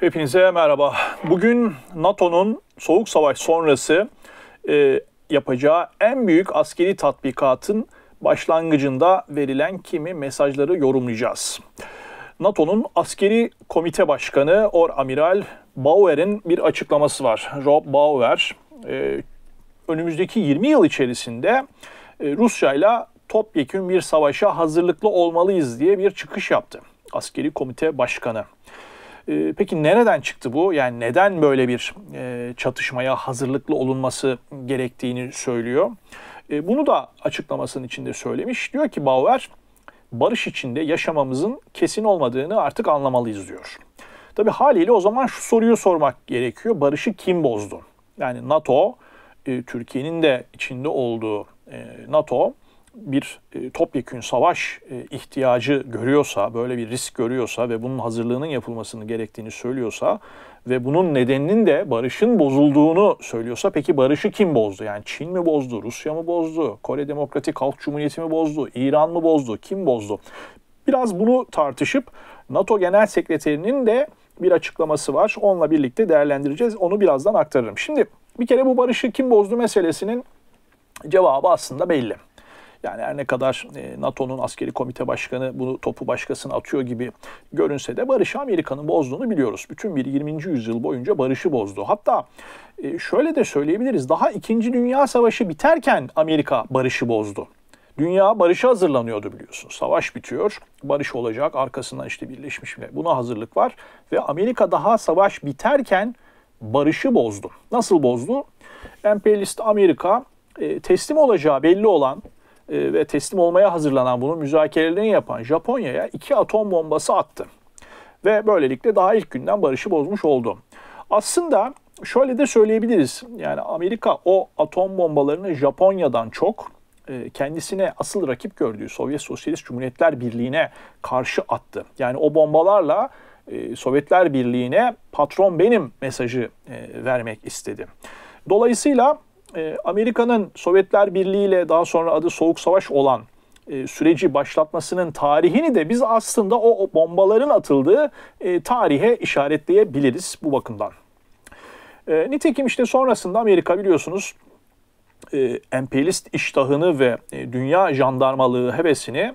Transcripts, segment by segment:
Hepinize merhaba. Bugün NATO'nun Soğuk Savaş sonrası e, yapacağı en büyük askeri tatbikatın başlangıcında verilen kimi mesajları yorumlayacağız. NATO'nun askeri komite başkanı Or Amiral Bauer'in bir açıklaması var. Rob Bauer e, önümüzdeki 20 yıl içerisinde e, Rusya ile topyekün bir savaşa hazırlıklı olmalıyız diye bir çıkış yaptı. Askeri komite başkanı. Ee, peki nereden çıktı bu? Yani neden böyle bir e, çatışmaya hazırlıklı olunması gerektiğini söylüyor. E, bunu da açıklamasının içinde söylemiş. Diyor ki Bauer, barış içinde yaşamamızın kesin olmadığını artık anlamalıyız diyor. Tabii haliyle o zaman şu soruyu sormak gerekiyor. Barışı kim bozdu? Yani NATO, e, Türkiye'nin de içinde olduğu e, NATO bir e, topyekün savaş e, ihtiyacı görüyorsa, böyle bir risk görüyorsa ve bunun hazırlığının yapılmasını gerektiğini söylüyorsa ve bunun nedeninin de barışın bozulduğunu söylüyorsa peki barışı kim bozdu? Yani Çin mi bozdu, Rusya mı bozdu, Kore Demokratik Halk Cumhuriyeti mi bozdu, İran mı bozdu, kim bozdu? Biraz bunu tartışıp NATO Genel Sekreterinin de bir açıklaması var. Onunla birlikte değerlendireceğiz. Onu birazdan aktarırım. Şimdi bir kere bu barışı kim bozdu meselesinin cevabı aslında belli. Yani her ne kadar e, NATO'nun askeri komite başkanı bunu topu başkasına atıyor gibi görünse de barışı Amerika'nın bozduğunu biliyoruz. Bütün bir 20. yüzyıl boyunca barışı bozdu. Hatta e, şöyle de söyleyebiliriz. Daha 2. Dünya Savaşı biterken Amerika barışı bozdu. Dünya barışa hazırlanıyordu biliyorsunuz. Savaş bitiyor, barış olacak. Arkasından işte Birleşmiş Milletler. Buna hazırlık var. Ve Amerika daha savaş biterken barışı bozdu. Nasıl bozdu? Emperyalist Amerika e, teslim olacağı belli olan e, ve teslim olmaya hazırlanan bunun müzakerelerini yapan Japonya'ya iki atom bombası attı. Ve böylelikle daha ilk günden barışı bozmuş oldu. Aslında şöyle de söyleyebiliriz. Yani Amerika o atom bombalarını Japonya'dan çok e, kendisine asıl rakip gördüğü Sovyet Sosyalist Cumhuriyetler Birliği'ne karşı attı. Yani o bombalarla e, Sovyetler Birliği'ne patron benim mesajı vermek istedi. Dolayısıyla ee, Amerika'nın Sovyetler Birliği ile daha sonra adı Soğuk Savaş olan e, süreci başlatmasının tarihini de biz aslında o, bombaların atıldığı e, tarihe işaretleyebiliriz bu bakımdan. E, nitekim işte sonrasında Amerika biliyorsunuz e, emperyalist iştahını ve dünya jandarmalığı hevesini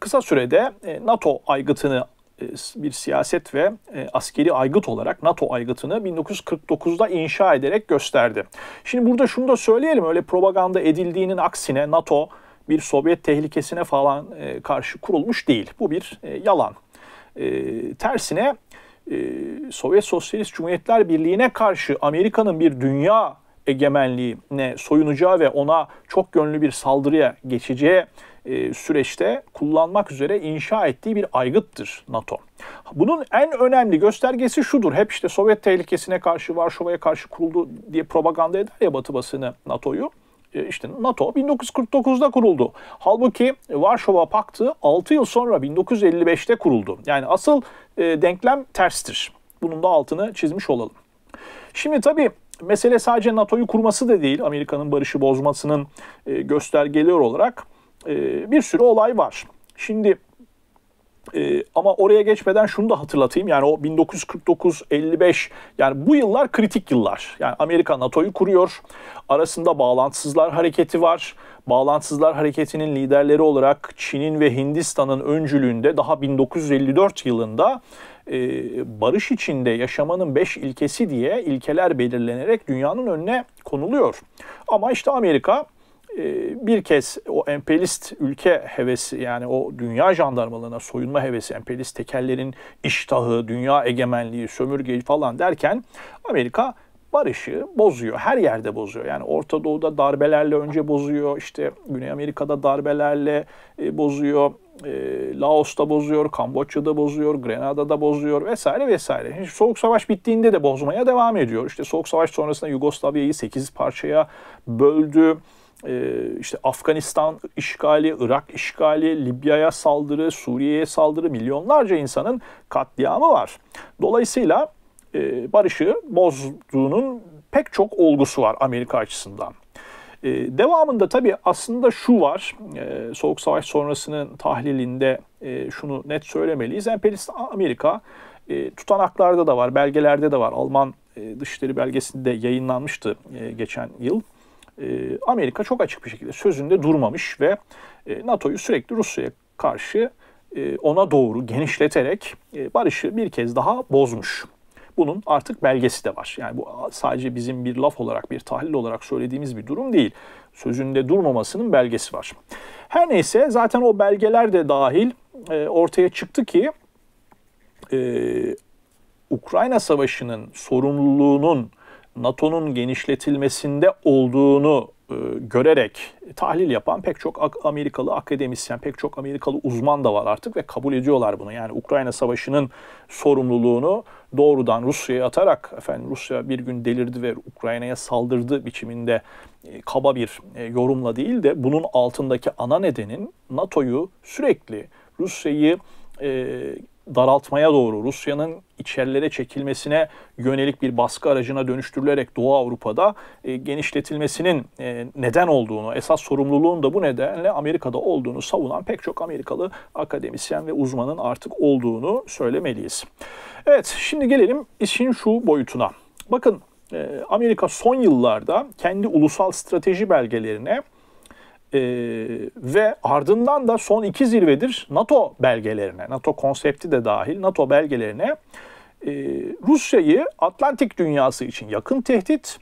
kısa sürede NATO aygıtını e, bir siyaset ve e, askeri aygıt olarak NATO aygıtını 1949'da inşa ederek gösterdi. Şimdi burada şunu da söyleyelim öyle propaganda edildiğinin aksine NATO bir Sovyet tehlikesine falan e, karşı kurulmuş değil. Bu bir yalan. Tersine Sovyet Sosyalist Cumhuriyetler Birliği'ne karşı Amerika'nın bir dünya egemenliğine soyunacağı ve ona çok yönlü bir saldırıya geçeceği e, süreçte kullanmak üzere inşa ettiği bir aygıttır NATO. Bunun en önemli göstergesi şudur. Hep işte Sovyet tehlikesine karşı, Varşova'ya karşı kuruldu diye propaganda eder ya Batı basını NATO'yu e, işte NATO 1949'da kuruldu. Halbuki Varşova Paktı 6 yıl sonra 1955'te kuruldu. Yani asıl e, denklem terstir. Bunun da altını çizmiş olalım. Şimdi tabii mesele sadece NATO'yu kurması da değil, Amerika'nın barışı bozmasının e, göstergeleri olarak e, bir sürü olay var. Şimdi e, ama oraya geçmeden şunu da hatırlatayım. Yani o 1949-55 yani bu yıllar kritik yıllar. Yani Amerika NATO'yu kuruyor. Arasında bağlantısızlar hareketi var. Bağlantısızlar hareketinin liderleri olarak Çin'in ve Hindistan'ın öncülüğünde daha 1954 yılında e, barış içinde yaşamanın beş ilkesi diye ilkeler belirlenerek dünyanın önüne konuluyor. Ama işte Amerika ee, bir kez o emperyalist ülke hevesi yani o dünya jandarmalığına soyunma hevesi, emperyalist tekerlerin iştahı, dünya egemenliği, sömürge falan derken Amerika barışı bozuyor. Her yerde bozuyor. Yani Orta Doğu'da darbelerle önce bozuyor. işte Güney Amerika'da darbelerle e, bozuyor. E, Laos'ta bozuyor, Kamboçya'da bozuyor, Grenada'da bozuyor vesaire vesaire. Soğuk Savaş bittiğinde de bozmaya devam ediyor. İşte Soğuk Savaş sonrasında Yugoslavya'yı 8 parçaya böldü. Ee, işte Afganistan işgali, Irak işgali, Libya'ya saldırı, Suriye'ye saldırı milyonlarca insanın katliamı var. Dolayısıyla e, barışı bozduğunun pek çok olgusu var Amerika açısından. E, devamında tabii aslında şu var, e, Soğuk Savaş sonrasının tahlilinde şunu net söylemeliyiz. Emperyalist Amerika tutanaklarda da var, belgelerde de var. Alman e, Dışişleri Belgesi'nde yayınlanmıştı geçen yıl. Ee, Amerika çok açık bir şekilde sözünde durmamış ve e, NATO'yu sürekli Rusya'ya karşı e, ona doğru genişleterek e, barışı bir kez daha bozmuş. Bunun artık belgesi de var. Yani bu sadece bizim bir laf olarak, bir tahlil olarak söylediğimiz bir durum değil. Sözünde durmamasının belgesi var. Her neyse zaten o belgeler de dahil ortaya çıktı ki Ukrayna Savaşı'nın sorumluluğunun NATO'nun genişletilmesinde olduğunu e, görerek tahlil yapan pek çok Amerikalı akademisyen, pek çok Amerikalı uzman da var artık ve kabul ediyorlar bunu. Yani Ukrayna Savaşı'nın sorumluluğunu doğrudan Rusya'ya atarak efendim Rusya bir gün delirdi ve Ukrayna'ya saldırdı biçiminde e, kaba bir e, yorumla değil de bunun altındaki ana nedenin NATO'yu sürekli Rusya'yı daraltmaya doğru Rusya'nın içerilere çekilmesine yönelik bir baskı aracına dönüştürülerek Doğu Avrupa'da e, genişletilmesinin e, neden olduğunu, esas sorumluluğun da bu nedenle Amerika'da olduğunu savunan pek çok Amerikalı akademisyen ve uzmanın artık olduğunu söylemeliyiz. Evet, şimdi gelelim işin şu boyutuna. Bakın e, Amerika son yıllarda kendi ulusal strateji belgelerine e, ve ardından da son iki zirvedir NATO belgelerine, NATO konsepti de dahil NATO belgelerine e, Rusya'yı Atlantik dünyası için yakın tehdit,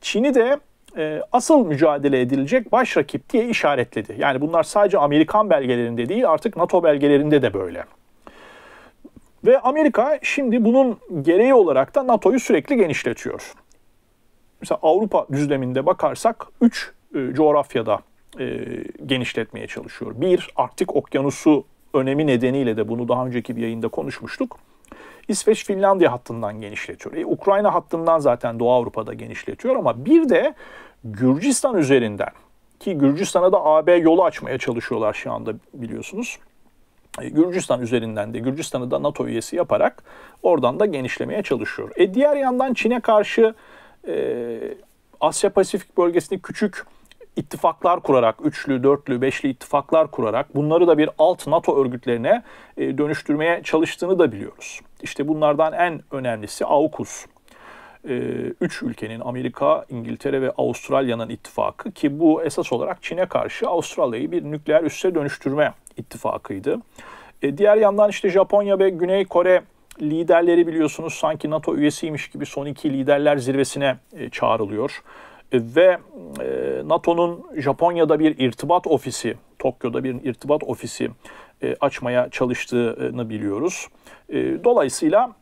Çin'i de e, asıl mücadele edilecek baş rakip diye işaretledi. Yani bunlar sadece Amerikan belgelerinde değil artık NATO belgelerinde de böyle. Ve Amerika şimdi bunun gereği olarak da NATO'yu sürekli genişletiyor. Mesela Avrupa düzleminde bakarsak 3 e, coğrafyada e, genişletmeye çalışıyor. Bir, Arktik Okyanusu önemi nedeniyle de bunu daha önceki bir yayında konuşmuştuk. İsveç-Finlandiya hattından genişletiyor. E, Ukrayna hattından zaten Doğu Avrupa'da genişletiyor ama bir de Gürcistan üzerinden ki Gürcistan'a da AB yolu açmaya çalışıyorlar şu anda biliyorsunuz. E, Gürcistan üzerinden de Gürcistan'ı da NATO üyesi yaparak oradan da genişlemeye çalışıyor. E diğer yandan Çin'e karşı e, Asya Pasifik bölgesinde küçük ittifaklar kurarak, üçlü, dörtlü, beşli ittifaklar kurarak bunları da bir alt NATO örgütlerine e, dönüştürmeye çalıştığını da biliyoruz. İşte bunlardan en önemlisi AUKUS. E, üç ülkenin Amerika, İngiltere ve Avustralya'nın ittifakı ki bu esas olarak Çin'e karşı Avustralya'yı bir nükleer üsse dönüştürme ittifakıydı. E, diğer yandan işte Japonya ve Güney Kore liderleri biliyorsunuz sanki NATO üyesiymiş gibi son iki liderler zirvesine çağrılıyor ve e, NATO'nun Japonya'da bir irtibat ofisi, Tokyo'da bir irtibat ofisi e, açmaya çalıştığını biliyoruz. E, dolayısıyla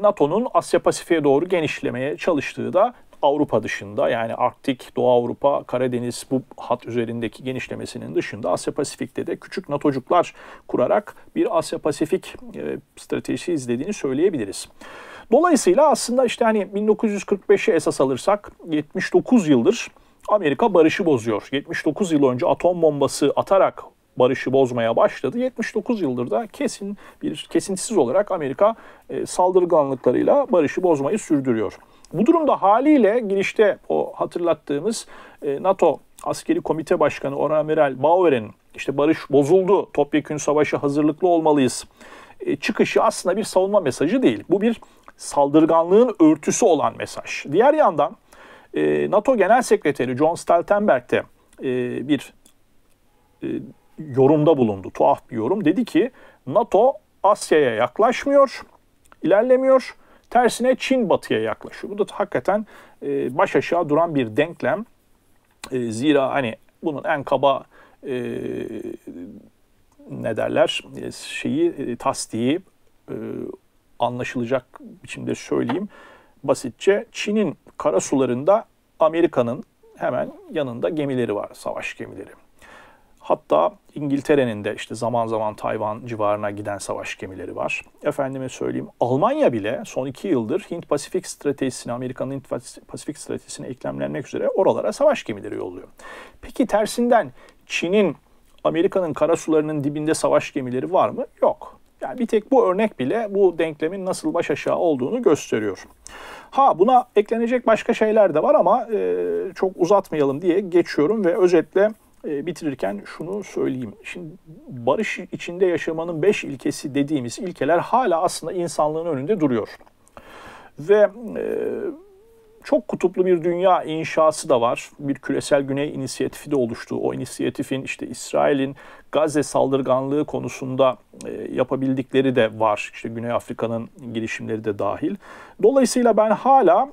NATO'nun Asya Pasifik'e doğru genişlemeye çalıştığı da Avrupa dışında yani Arktik, Doğu Avrupa, Karadeniz bu hat üzerindeki genişlemesinin dışında Asya Pasifik'te de küçük NATO'cuklar kurarak bir Asya Pasifik e, stratejisi izlediğini söyleyebiliriz. Dolayısıyla aslında işte hani 1945'e esas alırsak 79 yıldır Amerika barışı bozuyor. 79 yıl önce atom bombası atarak barışı bozmaya başladı. 79 yıldır da kesin bir kesintisiz olarak Amerika e, saldırganlıklarıyla barışı bozmayı sürdürüyor. Bu durumda haliyle girişte o hatırlattığımız e, NATO Askeri Komite Başkanı Oramiral Bauer'in işte barış bozuldu, topyekün savaşa hazırlıklı olmalıyız e, çıkışı aslında bir savunma mesajı değil. Bu bir saldırganlığın örtüsü olan mesaj. Diğer yandan e, NATO Genel Sekreteri John Stoltenberg de e, bir e, yorumda bulundu. Tuhaf bir yorum. Dedi ki NATO Asya'ya yaklaşmıyor, ilerlemiyor. Tersine Çin batıya yaklaşıyor. Bu da hakikaten e, baş aşağı duran bir denklem. E, zira hani bunun en kaba e, ne derler şeyi e, tasdiği anlaşılacak biçimde söyleyeyim. Basitçe Çin'in kara sularında Amerika'nın hemen yanında gemileri var, savaş gemileri. Hatta İngiltere'nin de işte zaman zaman Tayvan civarına giden savaş gemileri var. Efendime söyleyeyim Almanya bile son iki yıldır Hint Pasifik stratejisini Amerika'nın Hint Pasifik stratejisine eklemlenmek üzere oralara savaş gemileri yolluyor. Peki tersinden Çin'in Amerika'nın kara sularının dibinde savaş gemileri var mı? Yok. Yani bir tek bu örnek bile bu denklemin nasıl baş aşağı olduğunu gösteriyor. Ha buna eklenecek başka şeyler de var ama e, çok uzatmayalım diye geçiyorum ve özetle e, bitirirken şunu söyleyeyim. Şimdi barış içinde yaşamanın beş ilkesi dediğimiz ilkeler hala aslında insanlığın önünde duruyor. Ve e, çok kutuplu bir dünya inşası da var. Bir küresel güney inisiyatifi de oluştu. O inisiyatifin işte İsrail'in Gazze saldırganlığı konusunda e, yapabildikleri de var. İşte Güney Afrika'nın girişimleri de dahil. Dolayısıyla ben hala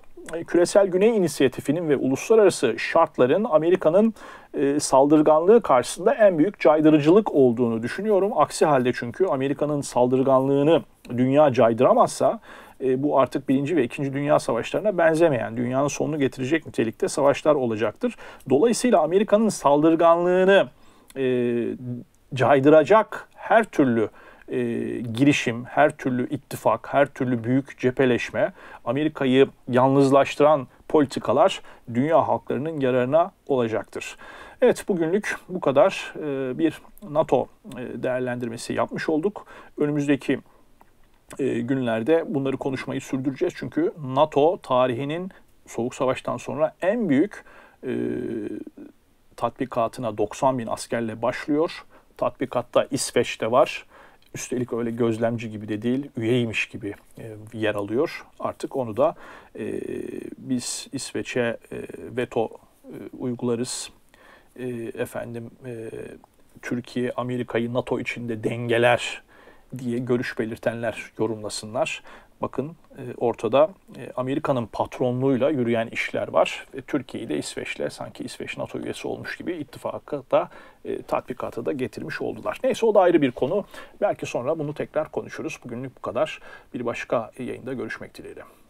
Küresel Güney inisiyatifi'nin ve uluslararası şartların Amerika'nın e, saldırganlığı karşısında en büyük caydırıcılık olduğunu düşünüyorum. Aksi halde çünkü Amerika'nın saldırganlığını dünya caydıramazsa e, bu artık birinci ve ikinci Dünya Savaşlarına benzemeyen, dünyanın sonunu getirecek nitelikte savaşlar olacaktır. Dolayısıyla Amerika'nın saldırganlığını e, caydıracak her türlü e, girişim, her türlü ittifak, her türlü büyük cepheleşme, Amerika'yı yalnızlaştıran politikalar dünya halklarının yararına olacaktır. Evet bugünlük bu kadar e, bir NATO e, değerlendirmesi yapmış olduk. Önümüzdeki e, günlerde bunları konuşmayı sürdüreceğiz. Çünkü NATO tarihinin Soğuk Savaş'tan sonra en büyük e, tatbikatına 90 bin askerle başlıyor. Tatbikatta İsveç'te var, üstelik öyle gözlemci gibi de değil, üyeymiş gibi e, yer alıyor. Artık onu da e, biz İsveç'e e, veto uygularız. efendim Türkiye Amerika'yı NATO içinde dengeler diye görüş belirtenler yorumlasınlar. Bakın e, ortada e, Amerika'nın patronluğuyla yürüyen işler var. Türkiye'yi de İsveç'le sanki İsveç NATO üyesi olmuş gibi ittifaka da e, tatbikata da getirmiş oldular. Neyse o da ayrı bir konu. Belki sonra bunu tekrar konuşuruz. Bugünlük bu kadar. Bir başka yayında görüşmek dileğiyle.